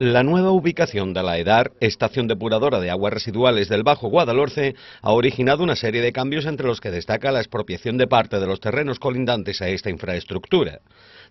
La nueva ubicación de la EDAR, Estación Depuradora de Aguas Residuales del Bajo Guadalhorce, ha originado una serie de cambios entre los que destaca la expropiación de parte de los terrenos colindantes a esta infraestructura.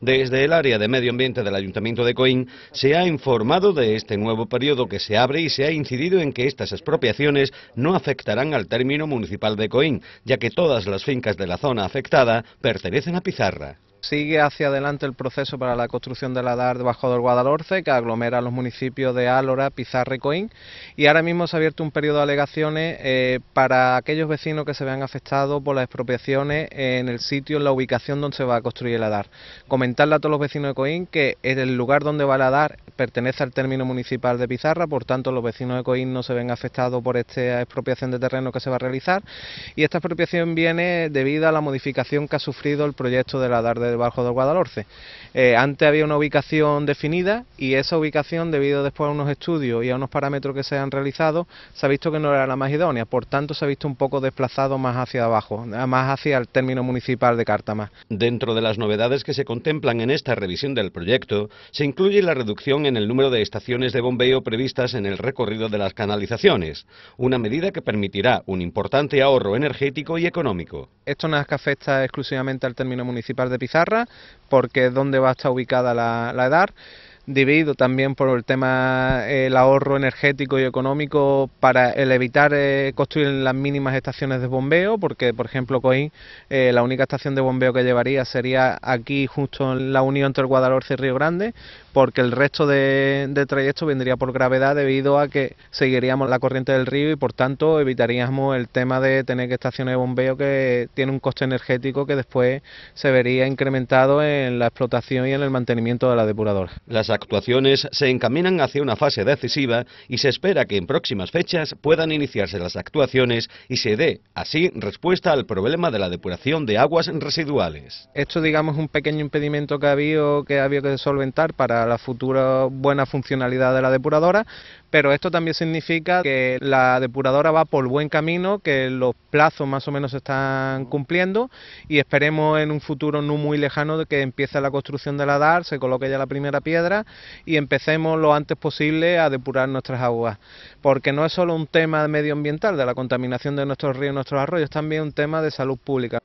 Desde el área de medio ambiente del Ayuntamiento de Coín se ha informado de este nuevo periodo que se abre y se ha incidido en que estas expropiaciones no afectarán al término municipal de Coín, ya que todas las fincas de la zona afectada pertenecen a Pizarra. Sigue hacia adelante el proceso para la construcción del la DAR ...bajo del Guadalhorce, que aglomera los municipios de Álora, Pizarra y Coín. Y ahora mismo se ha abierto un periodo de alegaciones eh, para aquellos vecinos que se vean afectados por las expropiaciones en el sitio, en la ubicación donde se va a construir el adar. Comentarle a todos los vecinos de Coín que el lugar donde va la adar pertenece al término municipal de Pizarra, por tanto los vecinos de Coín no se ven afectados por esta expropiación de terreno que se va a realizar. Y esta expropiación viene debido a la modificación que ha sufrido el proyecto de la DAR de debajo del Guadalhorce. Eh, antes había una ubicación definida y esa ubicación, debido después a unos estudios y a unos parámetros que se han realizado, se ha visto que no era la más idónea, por tanto se ha visto un poco desplazado más hacia abajo, más hacia el término municipal de Cártama. Dentro de las novedades que se contemplan en esta revisión del proyecto, se incluye la reducción en el número de estaciones de bombeo previstas en el recorrido de las canalizaciones, una medida que permitirá un importante ahorro energético y económico. Esto no es que afecta exclusivamente al término municipal de Pizarro, porque es donde va a estar ubicada la, la edad debido también por el tema eh, el ahorro energético y económico para el evitar eh, construir las mínimas estaciones de bombeo porque por ejemplo Coín eh, la única estación de bombeo que llevaría sería aquí justo en la unión entre el Guadalhorce y Río Grande porque el resto de, de trayecto vendría por gravedad debido a que seguiríamos la corriente del río y por tanto evitaríamos el tema de tener que estaciones de bombeo que tiene un coste energético que después se vería incrementado en la explotación y en el mantenimiento de la depuradora actuaciones se encaminan hacia una fase decisiva y se espera que en próximas fechas puedan iniciarse las actuaciones y se dé, así, respuesta al problema de la depuración de aguas residuales. Esto, digamos, es un pequeño impedimento que ha habido que, que solventar para la futura buena funcionalidad de la depuradora, pero esto también significa que la depuradora va por buen camino, que los plazos más o menos se están cumpliendo y esperemos en un futuro no muy lejano de que empiece la construcción de la DAR, se coloque ya la primera piedra y empecemos lo antes posible a depurar nuestras aguas. Porque no es solo un tema medioambiental de la contaminación de nuestros ríos y nuestros arroyos, es también un tema de salud pública.